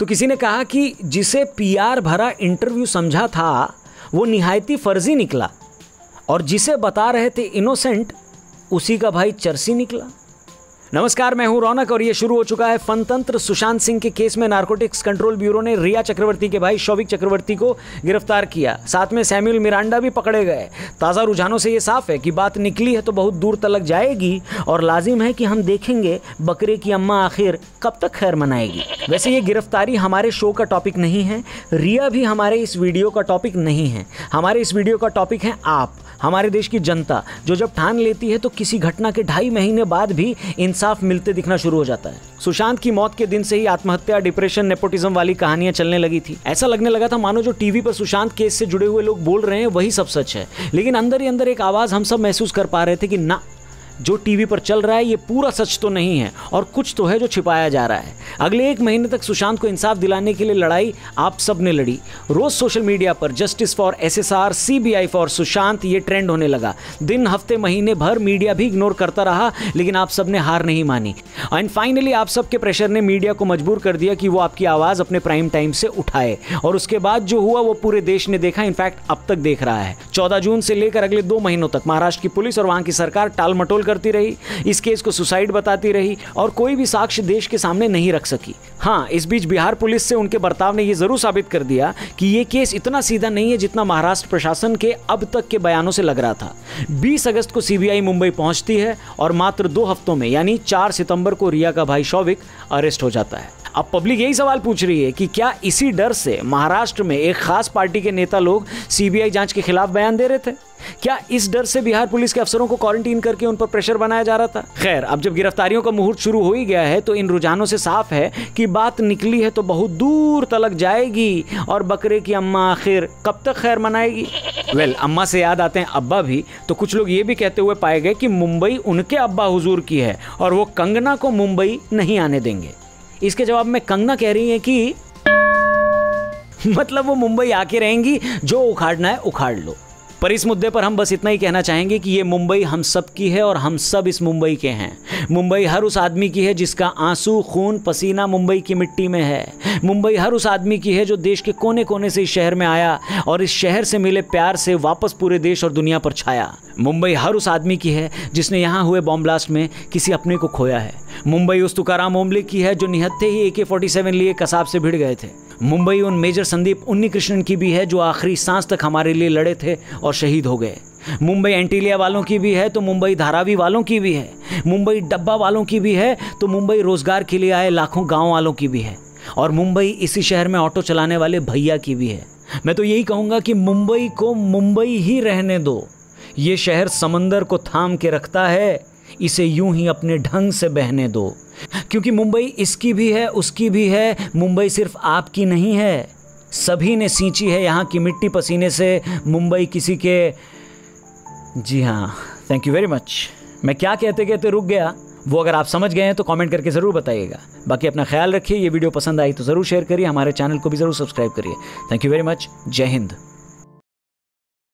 तो किसी ने कहा कि जिसे पीआर भरा इंटरव्यू समझा था वो निहायती फर्जी निकला और जिसे बता रहे थे इनोसेंट उसी का भाई चर्सी निकला नमस्कार मैं हूं रौनक और ये शुरू हो चुका है फनतंत्र सुशांत सिंह के केस में नार्कोटिक्स कंट्रोल ब्यूरो ने रिया चक्रवर्ती के भाई शौविक चक्रवर्ती को गिरफ्तार किया साथ में सैम्यूल मिरांडा भी पकड़े गए ताज़ा रुझानों से ये साफ है कि बात निकली है तो बहुत दूर तलक जाएगी और लाजिम है कि हम देखेंगे बकरे की अम्मा आखिर कब तक खैर मनाएगी वैसे ये गिरफ्तारी हमारे शो का टॉपिक नहीं है रिया भी हमारे इस वीडियो का टॉपिक नहीं है हमारे इस वीडियो का टॉपिक है आप हमारे देश की जनता जो जब ठान लेती है तो किसी घटना के ढाई महीने बाद भी इंसाफ मिलते दिखना शुरू हो जाता है सुशांत की मौत के दिन से ही आत्महत्या डिप्रेशन नेपोटिज्म वाली कहानियां चलने लगी थी ऐसा लगने लगा था मानो जो टीवी पर सुशांत केस से जुड़े हुए लोग बोल रहे हैं वही सब सच है लेकिन अंदर ही अंदर एक आवाज हम सब महसूस कर पा रहे थे कि ना जो टीवी पर चल रहा है ये पूरा सच तो नहीं है और कुछ तो है जो छिपाया जा रहा है अगले एक महीने तक सुशांत को इंसाफ दिलाने के लिए लड़ाई आप सब ने लड़ी रोज सोशल मीडिया पर justice for SSR CBI for Sushant ये ट्रेंड होने लगा दिन हफ्ते महीने भर मीडिया भी इग्नोर करता रहा लेकिन आप सब ने हार नहीं मानी एंड फाइनली आप सबके प्रेशर ने मीडिया को मजबूर कर दिया कि वो आपकी आवाज़ अपने प्राइम टाइम से उठाए और उसके बाद जो हुआ वो पूरे देश ने देखा इनफैक्ट अब तक देख रहा है चौदह जून से लेकर अगले दो महीनों तक महाराष्ट्र की पुलिस और वहां की सरकार मटोल करती रही इस केस को सुसाइड बताती रही और कोई भी साक्ष्य देश के सामने नहीं रख सकी हाँ इस बीच बिहार पुलिस से उनके बर्ताव ने यह जरूर साबित कर दिया कि यह केस इतना सीधा नहीं है जितना महाराष्ट्र प्रशासन के अब तक के बयानों से लग रहा था 20 अगस्त को सीबीआई मुंबई पहुंचती है और मात्र दो हफ्तों में यानी 4 सितंबर को रिया का भाई शौविक अरेस्ट हो जाता है अब पब्लिक यही सवाल पूछ रही है कि क्या इसी डर से महाराष्ट्र में एक खास पार्टी के नेता लोग सीबीआई जांच के खिलाफ बयान दे रहे थे क्या इस डर से बिहार पुलिस के अफसरों को क्वारंटीन करके उन पर प्रेशर बनाया जा रहा था खैर अब जब गिरफ्तारियों का मुहूर्त शुरू हो ही गया है तो इन रुझानों से साफ है कि बात निकली है तो बहुत दूर तलक जाएगी और बकरे की अम्मा आखिर कब तक खैर मनाएगी वेल well, अम्मा से याद आते हैं अब्बा भी तो कुछ लोग ये भी कहते हुए पाए गए कि मुंबई उनके अब्बा हुजूर की है और वो कंगना को मुंबई नहीं आने देंगे इसके जवाब में कंगना कह रही है कि मतलब वो मुंबई आके रहेंगी जो उखाड़ना है उखाड़ लो पर इस मुद्दे पर हम बस इतना ही कहना चाहेंगे कि ये मुंबई हम सब की है और हम सब इस मुंबई के हैं मुंबई हर उस आदमी की है जिसका आंसू खून पसीना मुंबई की मिट्टी में है मुंबई हर उस आदमी की है जो देश के कोने कोने से इस शहर में आया और इस शहर से मिले प्यार से वापस पूरे देश और दुनिया पर छाया मुंबई हर उस आदमी की है जिसने यहाँ हुए बॉम्ब ब्लास्ट में किसी अपने को खोया है मुंबई उस तुकाराम ओमले की है जो निहत्थे ही ए के फोर्टी सेवन लिए कसाब से भिड़ गए थे मुंबई उन मेजर संदीप उन्नी कृष्णन की भी है जो आखिरी सांस तक हमारे लिए लड़े थे और शहीद हो गए मुंबई एंटीलिया वालों की भी है तो मुंबई धारावी वालों की भी है मुंबई डब्बा वालों की भी है तो मुंबई रोजगार के लिए आए लाखों गाँव वालों की भी है और मुंबई इसी शहर में ऑटो चलाने वाले भैया की भी है मैं तो यही कहूँगा कि मुंबई को मुंबई ही रहने दो ये शहर समंदर को थाम के रखता है इसे यूं ही अपने ढंग से बहने दो क्योंकि मुंबई इसकी भी है उसकी भी है मुंबई सिर्फ आपकी नहीं है सभी ने सींची है यहाँ की मिट्टी पसीने से मुंबई किसी के जी हाँ थैंक यू वेरी मच मैं क्या कहते कहते रुक गया वो अगर आप समझ गए हैं तो कमेंट करके ज़रूर बताइएगा बाकी अपना ख्याल रखिए ये वीडियो पसंद आई तो ज़रूर शेयर करिए हमारे चैनल को भी ज़रूर सब्सक्राइब करिए थैंक यू वेरी मच जय हिंद